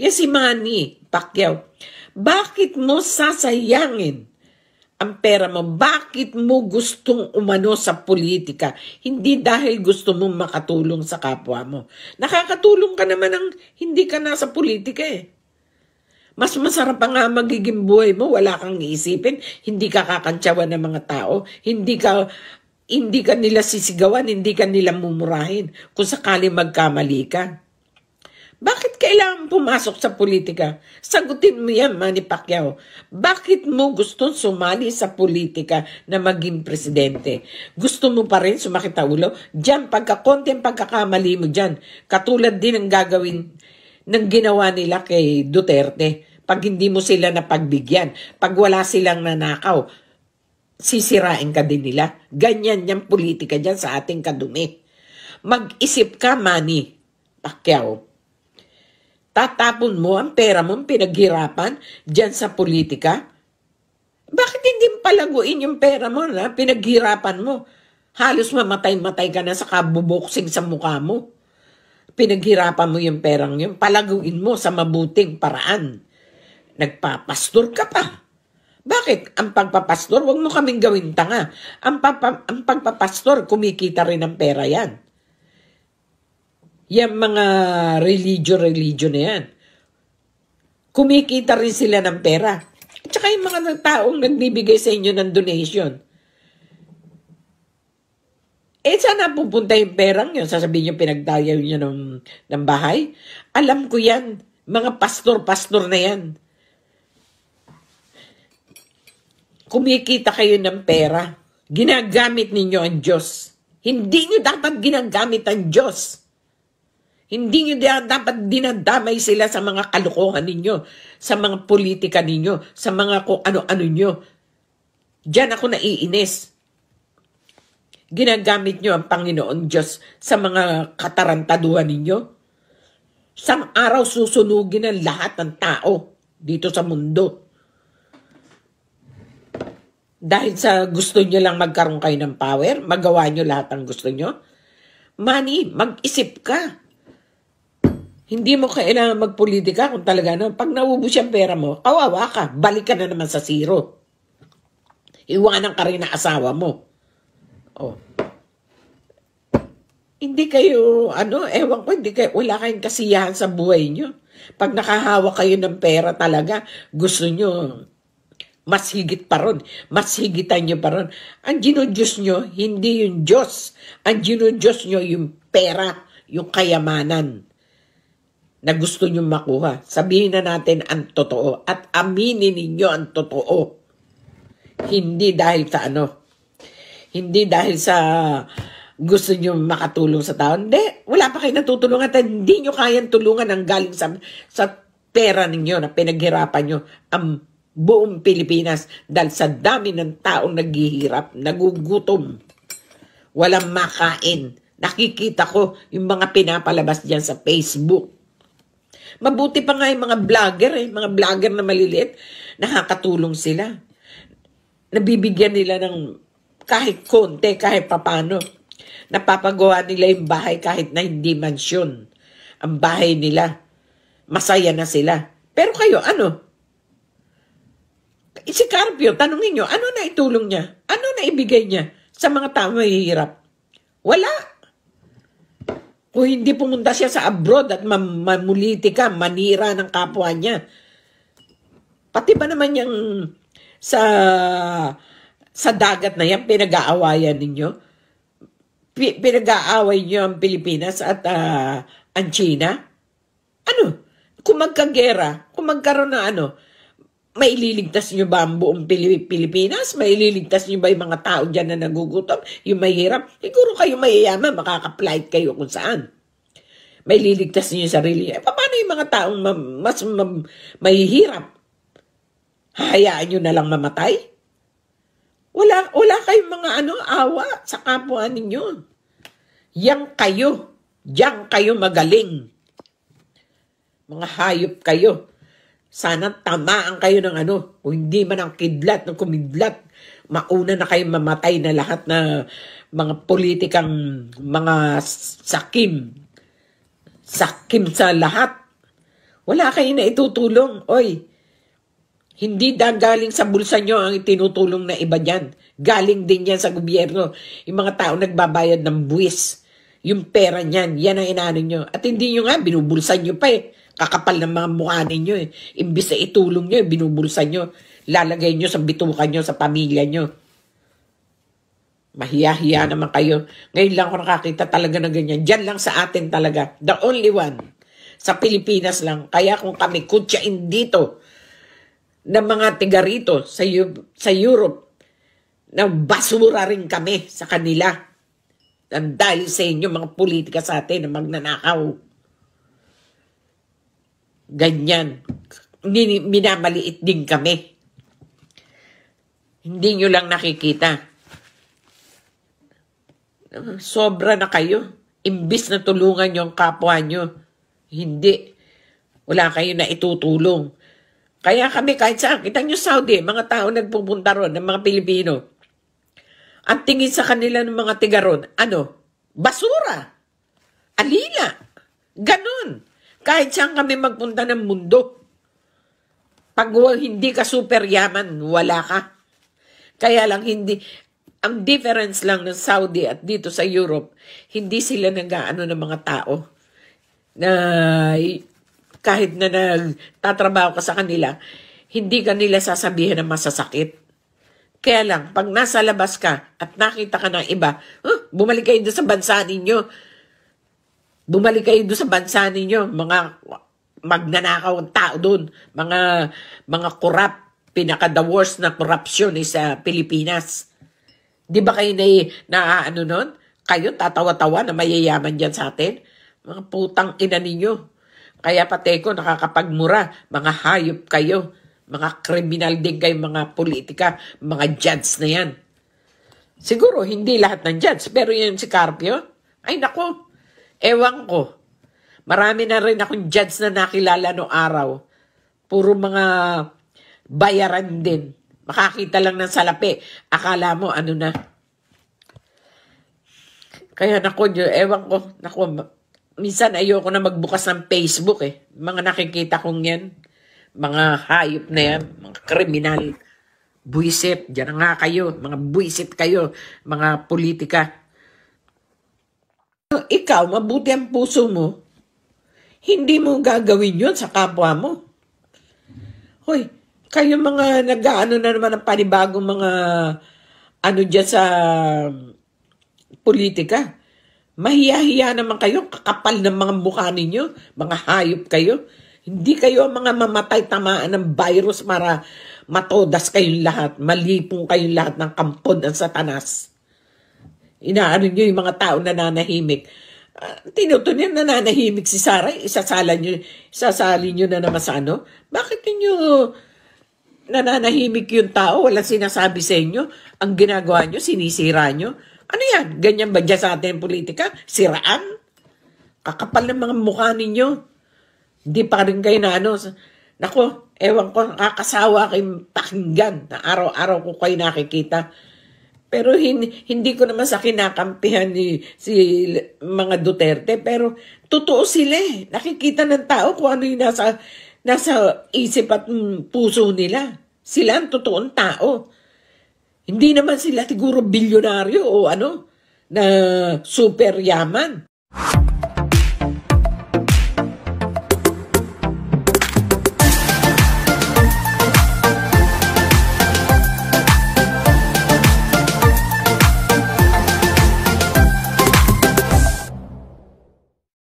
Yan si Manny Pacquiao. Bakit mo sasayangin ang pera mo? Bakit mo gustong umano sa politika? Hindi dahil gusto mong makatulong sa kapwa mo. Nakakatulong ka naman ng hindi ka nasa politika eh. Mas masarap pa nga magiging buhay mo, wala kang isipin, hindi ka kakantsawan ng mga tao, hindi ka hindi ka nila sisigawan, hindi ka nila mumurahin kung sakali magkamali ka. Bakit kailangan pumasok sa politika? Sagutin mo yan, Manny Pacquiao. Bakit mo gustong sumali sa politika na maging presidente? Gusto mo pa rin sumakita ulo? Diyan, pagkakonti ang pagkakamali mo diyan. Katulad din ng gagawin ng ginawa nila kay Duterte. Pag hindi mo sila napagbigyan, pag wala silang nanakaw, sisirain ka din nila. Ganyan yung politika diyan sa ating kadumi. Mag-isip ka, Manny Pacquiao. Tatapon mo ang pera mong pinaghirapan dyan sa politika? Bakit hindi palaguin yung pera mo na pinaghirapan mo? Halos mamatay-matay ka na sa kabuboksing sa mukha mo. Pinaghirapan mo yung perang yun, palaguin mo sa mabuting paraan. Nagpapastor ka pa. Bakit? Ang pagpapastor, wag mo kaming gawin tanga. Ang, ang pagpapastor, kumikita rin ng pera yan. Yan mga religion-religion na yan. Kumikita rin sila ng pera. At saka yung mga taong nagbibigay sa inyo ng donation. Eh, saan napupunta yung perang yun? Sasabihin nyo, pinagdayaw nyo ng, ng bahay? Alam ko yan. Mga pastor-pastor na yan. Kumikita kayo ng pera. Ginagamit ninyo ang Diyos. Hindi nyo dapat ginagamit ang Diyos. Hindi nyo dapat dinadamay sila sa mga kalukuhan ninyo, sa mga politika ninyo, sa mga kung ano-ano nyo. Diyan ako naiinis. Ginagamit nyo ang Panginoon Diyos sa mga katarantaduhan ninyo. Sang araw susunugin ang lahat ng tao dito sa mundo. Dahil sa gusto nyo lang magkaroon kayo ng power, magawa nyo lahat ng gusto nyo. Manny, mag-isip ka hindi mo kailangan magpolitika kung talaga no. Pag naubos yung pera mo, kawawa ka. Balik ka na naman sa zero. Iwanan ka rin na asawa mo. Oh. Hindi kayo, ano, ewan ko, hindi kayo, wala kayong kasiyahan sa buhay nyo. Pag nakahawak kayo ng pera talaga, gusto nyo, mas higit pa ron. Mas higitan nyo pa ron. Ang ginudyos nyo, hindi yung Diyos. Ang ginudyos nyo, yung pera, yung kayamanan na gusto nyo makuha. Sabihin na natin ang totoo at aminin ninyo ang totoo. Hindi dahil sa ano. Hindi dahil sa gusto nyo makatulong sa tao. Hindi, wala pa kayo natutulungan at hindi nyo kayang tulungan ang galing sa, sa pera ninyo na pinaghirapan nyo ang buong Pilipinas dahil sa dami ng taong naghihirap, nagugutom, walang makain. Nakikita ko yung mga pinapalabas diyan sa Facebook Mabuti pa nga yung mga vlogger, eh, mga vlogger na maliliit, nakakatulong sila. Nabibigyan nila ng kahit konti, kahit papano. Napapagawa nila yung bahay kahit na hindi mansyon. Ang bahay nila. Masaya na sila. Pero kayo, ano? Si Carpio, tanongin nyo, ano na itulong niya? Ano na ibigay niya sa mga tao mahihirap? Wala. Kung hindi pumunta siya sa abroad at mam- mamulitika, manira ng kapwa niya. Pati ba naman yung sa sa dagat na yan, pinag-aawayan ninyo? P- pinag-aaway niyo ang Pilipinas at uh, ang China? Ano? Kung magkagera, kung magkaroon ng ano, maililigtas nyo ba ang buong Pilipinas? Maililigtas nyo ba yung mga tao dyan na nagugutom? Yung mahirap? Siguro kayo mayayaman, makaka-flight kayo kung saan. Maililigtas nyo yung sarili nyo. Eh, paano yung mga taong ma- mas ma- mahihirap? Hayaan nyo na lang mamatay? Wala, wala kayong mga ano, awa sa kapwa ninyo. Yang kayo. Yang kayo magaling. Mga hayop kayo sana tamaan kayo ng ano, kung hindi man ang kidlat, ng kumidlat, mauna na kayo mamatay na lahat na mga politikang mga sakim. Sakim sa lahat. Wala kayo na itutulong. Oy, hindi da galing sa bulsa nyo ang itinutulong na iba dyan. Galing din yan sa gobyerno. Yung mga tao nagbabayad ng buwis. Yung pera niyan, yan ang inaano nyo. At hindi nyo nga, binubulsan nyo pa eh. Kakapal ng mga mukha ninyo eh. Imbis na itulong nyo, binubulsa nyo. Lalagay nyo sa bituka nyo, sa pamilya nyo. Mahiya-hiya naman kayo. Ngayon lang ako nakakita talaga na ganyan. Diyan lang sa atin talaga. The only one. Sa Pilipinas lang. Kaya kung kami kutsain dito ng mga tiga rito sa, sa Europe, na basura rin kami sa kanila. Dahil sa inyo, mga politika sa atin na magnanakaw. Ganyan. Minamaliit din kami. Hindi nyo lang nakikita. Sobra na kayo. Imbis na tulungan yung kapwa nyo. Hindi. Wala kayo na itutulong. Kaya kami kahit sa kita nyo Saudi, mga tao nagpupunta ron, ng mga Pilipino. Ang tingin sa kanila ng mga tiga ano? Basura. Alila. Ganun! Kahit saan kami magpunta ng mundo. Pag hindi ka super yaman, wala ka. Kaya lang hindi, ang difference lang ng Saudi at dito sa Europe, hindi sila nag-ano ng mga tao na kahit na nagtatrabaho ka sa kanila, hindi kanila nila sasabihin na masasakit. Kaya lang, pag nasa labas ka at nakita ka ng iba, huh, bumalik kayo sa bansa ninyo, Bumalik kayo doon sa bansa ninyo, mga magnanakaw ang tao doon, mga mga corrupt, pinaka the worst na corruption is sa ah, Pilipinas. 'Di ba kayo na, na ano noon? Kayo tatawa-tawa na mayayaman diyan sa atin. Mga putang ina ninyo. Kaya pati ko nakakapagmura, mga hayop kayo, mga kriminal din kayo, mga politika, mga judge na yan. Siguro hindi lahat ng judge, pero yun si Carpio, ay nako, Ewan ko. Marami na rin akong judge na nakilala no araw. Puro mga bayaran din. Makakita lang ng salapi. Akala mo ano na. Kaya nako, ewan ko. Nako, minsan ayoko na magbukas ng Facebook eh. Mga nakikita kong yan. Mga hayop na yan. Mga kriminal. Buisit. Diyan nga kayo. Mga buisit kayo. Mga politika ikaw, mabuti ang puso mo, hindi mo gagawin yon sa kapwa mo. Hoy, kayo mga nag-ano na naman ng panibagong mga ano dyan sa um, politika. mahiya-hiya naman kayo, kakapal ng mga mukha ninyo, mga hayop kayo. Hindi kayo mga mamatay tamaan ng virus para matodas kayong lahat, malipong kayong lahat ng kampon ng satanas inaano nyo yung mga tao na nanahimik. Uh, tinuto niya na nanahimik si Sarah, eh, isasala nyo, sasali nyo na naman sa ano. Bakit niyo nananahimik yung tao, walang sinasabi sa inyo, ang ginagawa nyo, sinisira nyo. Ano yan? Ganyan ba dyan sa atin politika? Siraan? Kakapal ng mga mukha ninyo. Hindi pa rin kayo na ano. Nako, ewan ko, nakakasawa kayong pakinggan na araw-araw ko kayo nakikita. Pero hin, hindi ko naman sa kinakampihan ni si mga Duterte, pero totoo sila eh. Nakikita ng tao kung ano yung nasa, nasa isip at puso nila. Sila ang totoong tao. Hindi naman sila siguro bilyonaryo o ano na super yaman.